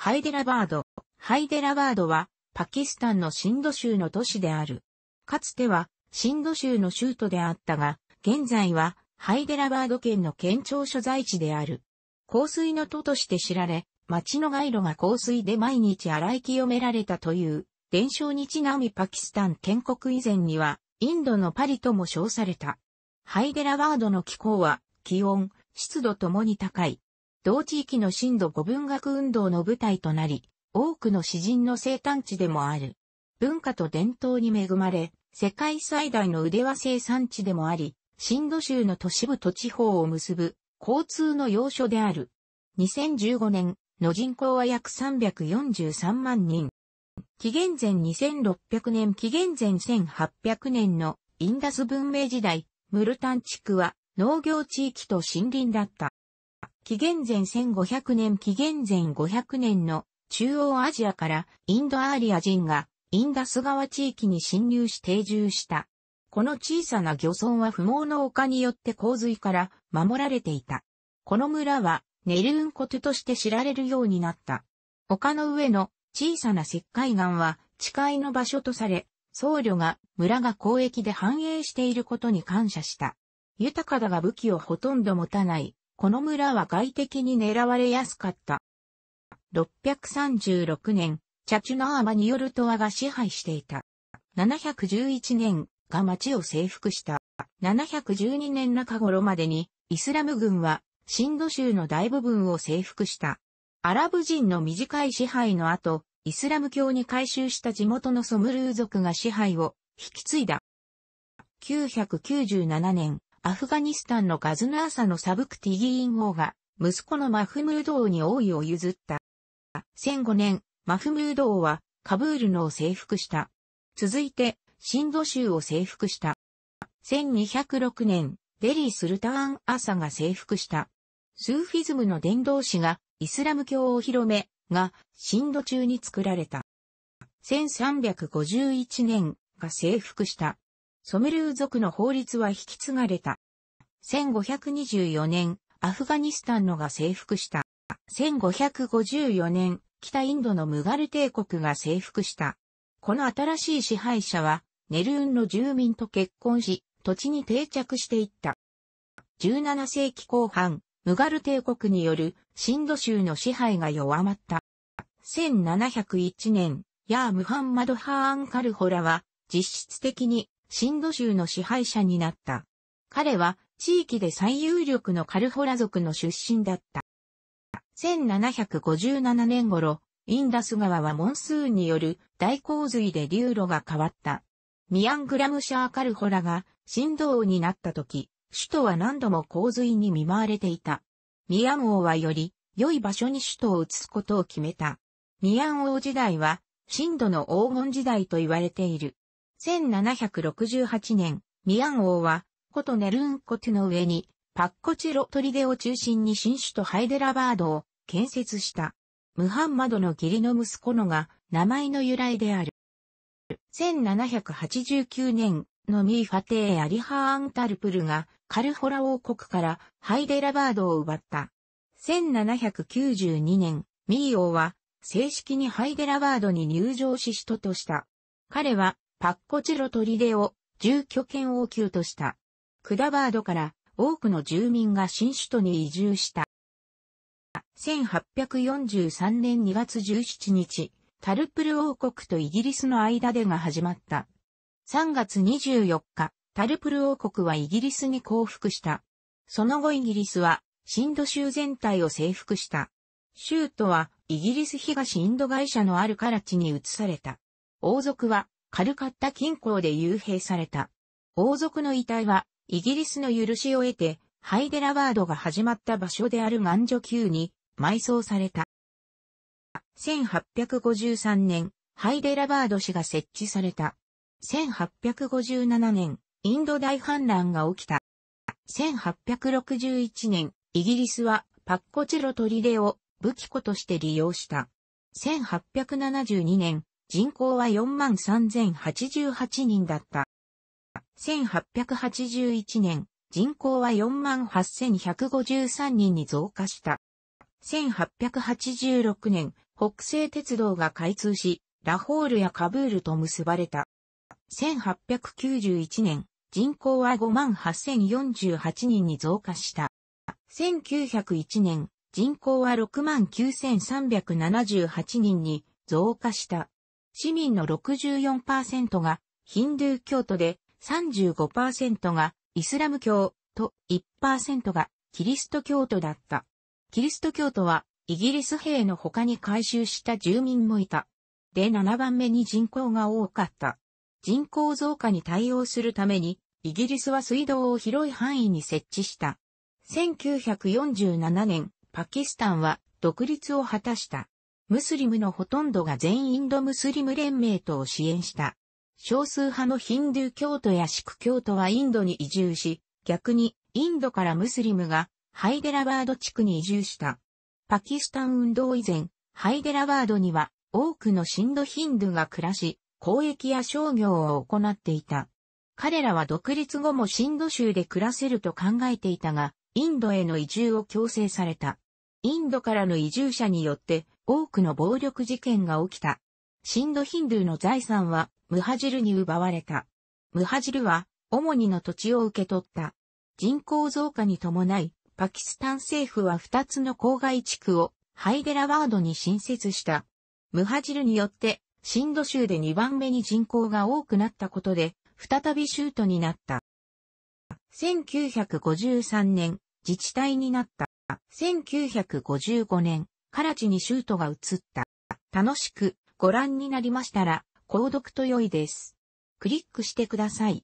ハイデラバード。ハイデラバードは、パキスタンのシンド州の都市である。かつては、シンド州の州都であったが、現在は、ハイデラバード県の県庁所在地である。香水の都として知られ、街の街路が香水で毎日洗い清められたという、伝承にちなみパキスタン建国以前には、インドのパリとも称された。ハイデラバードの気候は、気温、湿度ともに高い。同地域の震度5文学運動の舞台となり、多くの詩人の生誕地でもある。文化と伝統に恵まれ、世界最大の腕輪生産地でもあり、震度州の都市部と地方を結ぶ交通の要所である。2015年の人口は約343万人。紀元前2600年、紀元前1800年のインダス文明時代、ムルタン地区は農業地域と森林だった。紀元前1500年紀元前500年の中央アジアからインドアーリア人がインダス川地域に侵入し定住した。この小さな漁村は不毛の丘によって洪水から守られていた。この村はネルンコトとして知られるようになった。丘の上の小さな石灰岩は地界の場所とされ、僧侶が村が交易で繁栄していることに感謝した。豊かだが武器をほとんど持たないこの村は外敵に狙われやすかった。636年、チャチュナーマによるとアが支配していた。711年が町を征服した。712年中頃までに、イスラム軍は、シンド州の大部分を征服した。アラブ人の短い支配の後、イスラム教に改宗した地元のソムルー族が支配を引き継いだ。997年、アフガニスタンのガズナーサのサブクティギーン王が、息子のマフムード王に王位を譲った。戦0 0 5年、マフムード王は、カブールのを征服した。続いて、シンド州を征服した。1206年、デリー・スルターン・アサが征服した。スーフィズムの伝道師が、イスラム教を広め、が、シンド中に作られた。1351年が征服した。ソメルー族の法律は引き継がれた。1524年、アフガニスタンのが征服した。1554年、北インドのムガル帝国が征服した。この新しい支配者は、ネルーンの住民と結婚し、土地に定着していった。17世紀後半、ムガル帝国によるシンド州の支配が弱まった。1701年、ヤー・ムハンマド・ハーン・カルホラは、実質的にシンド州の支配者になった。彼は地域で最有力のカルホラ族の出身だった。1757年頃、インダス川はモンスーンによる大洪水で流路が変わった。ミアングラムシャーカルホラが神道王になった時、首都は何度も洪水に見舞われていた。ミアン王はより良い場所に首都を移すことを決めた。ミアン王時代は、神道の黄金時代と言われている。1768年、ミアン王は、ことネルンコテの上に、パッコチロトリデを中心に新首都ハイデラバードを建設した。ムハンマドの義理の息子のが名前の由来である。1789年のミーファテー・アリハーン・タルプルがカルホラ王国からハイデラバードを奪った。1792年、ミー王は正式にハイデラバードに入場し首都とした。彼はパッコチロトリデを住居権を給とした。クダバードから多くの住民が新首都に移住した。1843年2月17日、タルプル王国とイギリスの間でが始まった。3月24日、タルプル王国はイギリスに降伏した。その後イギリスは、シンド州全体を征服した。州都は、イギリス東インド会社のあるカラチに移された。王族は、カルカッタ近郊で幽閉された。王族の遺体は、イギリスの許しを得て、ハイデラバードが始まった場所であるガンジョ宮に埋葬された。1853年、ハイデラバード市が設置された。1857年、インド大反乱が起きた。1861年、イギリスはパッコチロ砦を武器庫として利用した。1872年、人口は43,088人だった。1881年、人口は48,153人に増加した。1886年、北西鉄道が開通し、ラホールやカブールと結ばれた。1891年、人口は58,048人に増加した。1901年、人口は69,378人に増加した。市民の64%がヒンドゥー教徒で、35%がイスラム教と1%がキリスト教徒だった。キリスト教徒はイギリス兵の他に改修した住民もいた。で7番目に人口が多かった。人口増加に対応するために、イギリスは水道を広い範囲に設置した。1947年、パキスタンは独立を果たした。ムスリムのほとんどが全インドムスリム連盟とを支援した。少数派のヒンドゥー教徒やシク教徒はインドに移住し、逆にインドからムスリムがハイデラバード地区に移住した。パキスタン運動以前、ハイデラバードには多くのシンドヒンドゥが暮らし、交易や商業を行っていた。彼らは独立後もシンド州で暮らせると考えていたが、インドへの移住を強制された。インドからの移住者によって多くの暴力事件が起きた。シンドヒンドゥーの財産はムハジルに奪われた。ムハジルは主にの土地を受け取った。人口増加に伴い、パキスタン政府は2つの郊外地区をハイデラワードに新設した。ムハジルによって、シンド州で2番目に人口が多くなったことで、再び州都になった。1953年、自治体になった。1955年、カラチにシュートが移った。楽しくご覧になりましたら、購読と良いです。クリックしてください。